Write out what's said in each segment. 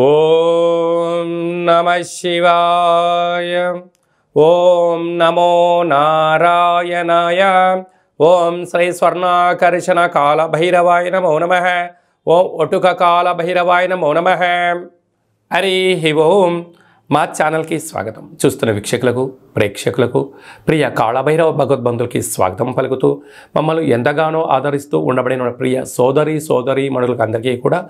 ఓం నమ శివాయ ఓం నమో నారాయణాయ ఓం శ్రీ స్వర్ణాకర్షణ కాళభైరవాయ నమో నమ ఓం ఒటుక కాళభైరవాయ నమో నమ హరి హి ఓం మా ఛానల్కి స్వాగతం చూస్తున్న వీక్షకులకు ప్రేక్షకులకు ప్రియ కాళభైరవ భగవద్బంధులకి స్వాగతం పలుకుతూ మమ్మల్ని ఎంతగానో ఆదరిస్తూ ఉండబడిన ప్రియ సోదరి సోదరి మనులకు అందరికీ కూడా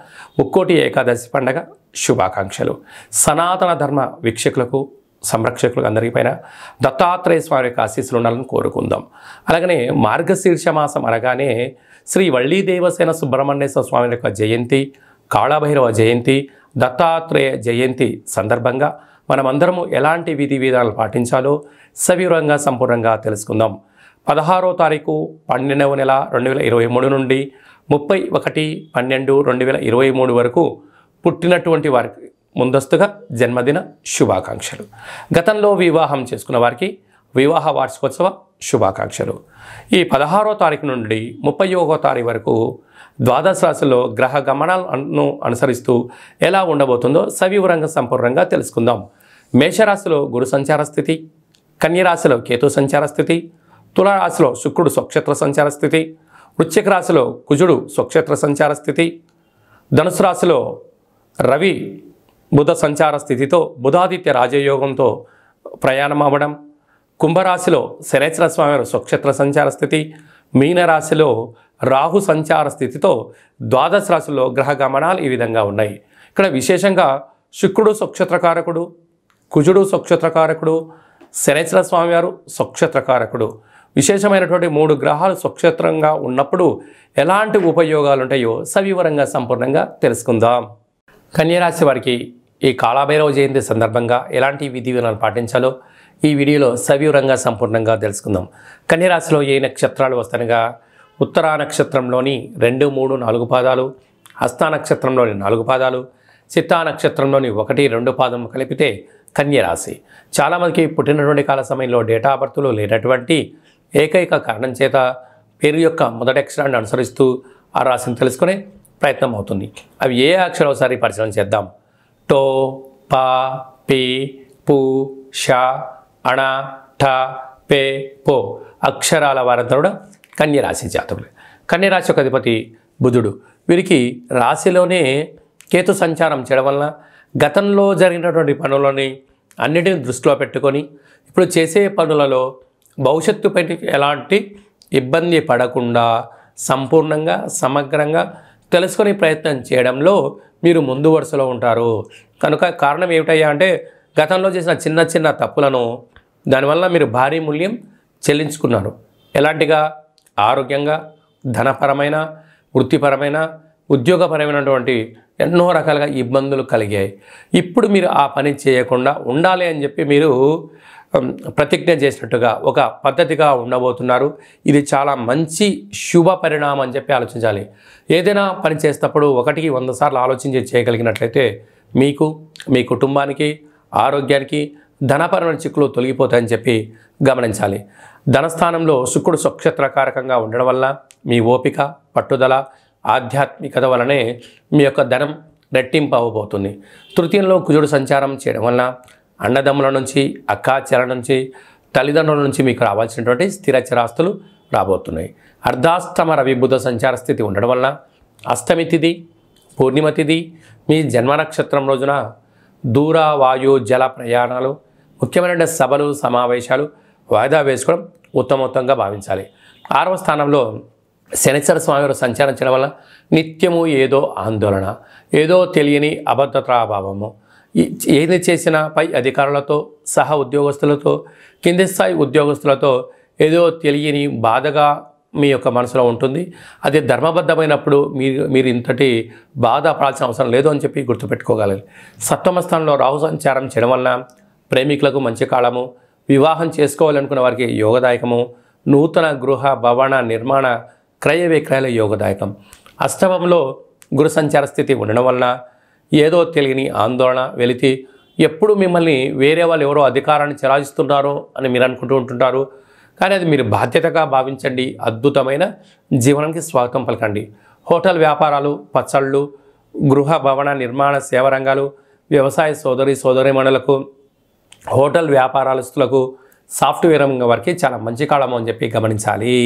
ఒక్కోటి ఏకాదశి పండగ శుభాకాంక్షలు సనాతన ధర్మ వీక్షకులకు సంరక్షకులకు అందరిపైన దత్తాత్రేయ స్వామి యొక్క ఆశీస్సులు ఉండాలని కోరుకుందాం అలాగనే మార్గశీర్ష మాసం అనగానే శ్రీ వల్లీ దేవసేన సుబ్రహ్మణ్యేశ్వర స్వామి యొక్క జయంతి కాళభైరవ జయంతి దత్తాత్రేయ జయంతి సందర్భంగా మనమందరము ఎలాంటి విధి విధానాలు పాటించాలో సవివరంగా సంపూర్ణంగా తెలుసుకుందాం పదహారో తారీఖు పన్నెండవ నెల రెండు వేల ఇరవై మూడు నుండి ముప్పై ఒకటి పన్నెండు రెండు వేల ఇరవై మూడు వరకు పుట్టినటువంటి వారికి ముందస్తుగా జన్మదిన శుభాకాంక్షలు గతంలో వివాహం చేసుకున్న వారికి వివాహ వార్షికోత్సవ శుభాకాంక్షలు ఈ పదహారో తారీఖు నుండి ముప్పైవ తారీఖు వరకు ద్వాదశ రాశిలో గ్రహ గమనాలను అనుసరిస్తూ ఎలా ఉండబోతుందో సవివరంగా సంపూర్ణంగా తెలుసుకుందాం మేషరాశిలో గురు సంచార స్థితి కన్యరాశిలో కేతు సంచార స్థితి తులారాశిలో శుక్రుడు స్వక్షేత్ర సంచార స్థితి వృశ్చిక రాశిలో కుజుడు స్వక్షేత్ర సంచార స్థితి ధనుసు రాశిలో రవి బుధ సంచార స్థితితో బుధాదిత్య రాజయోగంతో ప్రయాణం అవ్వడం కుంభరాశిలో శనేశ్వర స్వామి స్వక్షేత్ర సంచార స్థితి మీనరాశిలో రాహు సంచార స్థితితో ద్వాదశ రాశిలో గ్రహ గమనాలు ఈ విధంగా ఉన్నాయి ఇక్కడ విశేషంగా శుక్రుడు స్వక్షేత్రకారకుడు కుజుడు స్వక్షేత్రకారకుడు శనేశ్వర స్వామివారు స్వక్షేత్రకారకుడు విశేషమైనటువంటి మూడు గ్రహాలు స్వక్షేత్రంగా ఉన్నప్పుడు ఎలాంటి ఉపయోగాలు ఉంటాయో సవివరంగా సంపూర్ణంగా తెలుసుకుందాం కన్యరాశి వారికి ఈ కాళాభైరవ జయంతి సందర్భంగా ఎలాంటి విధి విధానాలు పాటించాలో ఈ వీడియోలో సవివరంగా సంపూర్ణంగా తెలుసుకుందాం కన్యరాశిలో ఏ నక్షత్రాలు వస్తానగా ఉత్తరా నక్షత్రంలోని రెండు మూడు నాలుగు పాదాలు హస్తా నక్షత్రంలోని నాలుగు పాదాలు చిత్తా నక్షత్రంలోని ఒకటి రెండు పాదం కలిపితే కన్యరాశి చాలామందికి పుట్టినటువంటి కాల సమయంలో డేటా ఆఫ్ లేనటువంటి ఏకైక కారణం చేత పేరు యొక్క మొదటి అక్షరాన్ని అనుసరిస్తూ ఆ రాశిని తెలుసుకునే ప్రయత్నం అవుతుంది అవి ఏ అక్షరం ఒకసారి పరిశీలన చేద్దాం టో పా పి పు షా అణ ఠ పే పో అక్షరాల వారంతా కూడా కన్యరాశి జాతకులు కన్యరాశి యొక్క అధిపతి బుధుడు వీరికి రాశిలోనే కేతు సంచారం చేయడం వలన గతంలో జరిగినటువంటి పనులని అన్నిటిని దృష్టిలో పెట్టుకొని ఇప్పుడు చేసే పనులలో భవిష్యత్తుపై ఎలాంటి ఇబ్బంది పడకుండా సంపూర్ణంగా సమగ్రంగా తెలుసుకునే ప్రయత్నం చేయడంలో మీరు ముందు వరుసలో ఉంటారు కనుక కారణం ఏమిటయ్యా అంటే గతంలో చేసిన చిన్న చిన్న తప్పులను దానివల్ల మీరు భారీ మూల్యం చెల్లించుకున్నారు ఎలాంటిగా ఆరోగ్యంగా ధనపరమైన వృత్తిపరమైన ఉద్యోగపరమైనటువంటి ఎన్నో రకాలుగా ఇబ్బందులు కలిగాయి ఇప్పుడు మీరు ఆ పని చేయకుండా ఉండాలి అని చెప్పి మీరు ప్రతిజ్ఞ చేసినట్టుగా ఒక పద్ధతిగా ఉండబోతున్నారు ఇది చాలా మంచి శుభ పరిణామం అని చెప్పి ఆలోచించాలి ఏదైనా పని చేసేటప్పుడు ఒకటికి వంద సార్లు ఆలోచించి చేయగలిగినట్లయితే మీకు మీ కుటుంబానికి ఆరోగ్యానికి ధనపరమైన చిక్కులు తొలగిపోతాయని చెప్పి గమనించాలి ధనస్థానంలో శుక్రుడు స్వక్షత్రకారకంగా ఉండడం వల్ల మీ ఓపిక పట్టుదల ఆధ్యాత్మికత వలనే మీ యొక్క ధనం రెట్టింపు అవ్వబోతుంది తృతీయంలో కుజుడు సంచారం చేయడం వల్ల అన్నదమ్ముల నుంచి అక్కాచెల నుంచి తల్లిదండ్రుల నుంచి మీకు రావాల్సినటువంటి స్థిర చిరాస్తులు రాబోతున్నాయి అర్ధాస్తమ రవిబుధ సంచార స్థితి ఉండడం వలన అష్టమి తిథి పూర్ణిమ తిథి మీ జన్మ నక్షత్రం రోజున దూర వాయు జల ప్రయాణాలు ముఖ్యమైన సభలు సమావేశాలు వాయిదా వేసుకోవడం ఉత్తమోత్తంగా భావించాలి ఆరవ స్థానంలో శనిశ్వర స్వామివారు సంచారించడం వల్ల నిత్యము ఏదో ఆందోళన ఏదో తెలియని అబద్ధతాభావము ఏది చేసినా పై అధికారులతో సహ ఉద్యోగస్తులతో కింది స్థాయి ఉద్యోగస్తులతో ఏదో తెలియని బాధగా మీ యొక్క మనసులో ఉంటుంది అది ధర్మబద్ధమైనప్పుడు మీరు మీరు ఇంతటి బాధ పడాల్సిన అవసరం లేదు అని చెప్పి గుర్తుపెట్టుకోగలరు సప్తమ స్థానంలో రాహు సంచారం చేయడం వలన ప్రేమికులకు మంచి కాలము వివాహం చేసుకోవాలనుకున్న వారికి యోగదాయకము నూతన గృహ భవన నిర్మాణ క్రయ విక్రయాల యోగదాయకం అష్టమంలో గురు సంచార స్థితి ఉండడం వలన ఏదో తెలియని ఆందోళన వెలితి ఎప్పుడు మిమ్మల్ని వేరే వాళ్ళు ఎవరో అధికారాన్ని చెలాయిస్తున్నారో అని మీరు అనుకుంటూ ఉంటుంటారు కానీ అది మీరు బాధ్యతగా భావించండి అద్భుతమైన జీవనానికి స్వాగతం పలకండి హోటల్ వ్యాపారాలు పచ్చళ్ళు గృహ భవన నిర్మాణ సేవ రంగాలు వ్యవసాయ సోదరి సోదరిమణులకు హోటల్ వ్యాపారాలస్తులకు సాఫ్ట్వేర్ రంగం వరకు చాలా మంచి కాలం అని చెప్పి గమనించాలి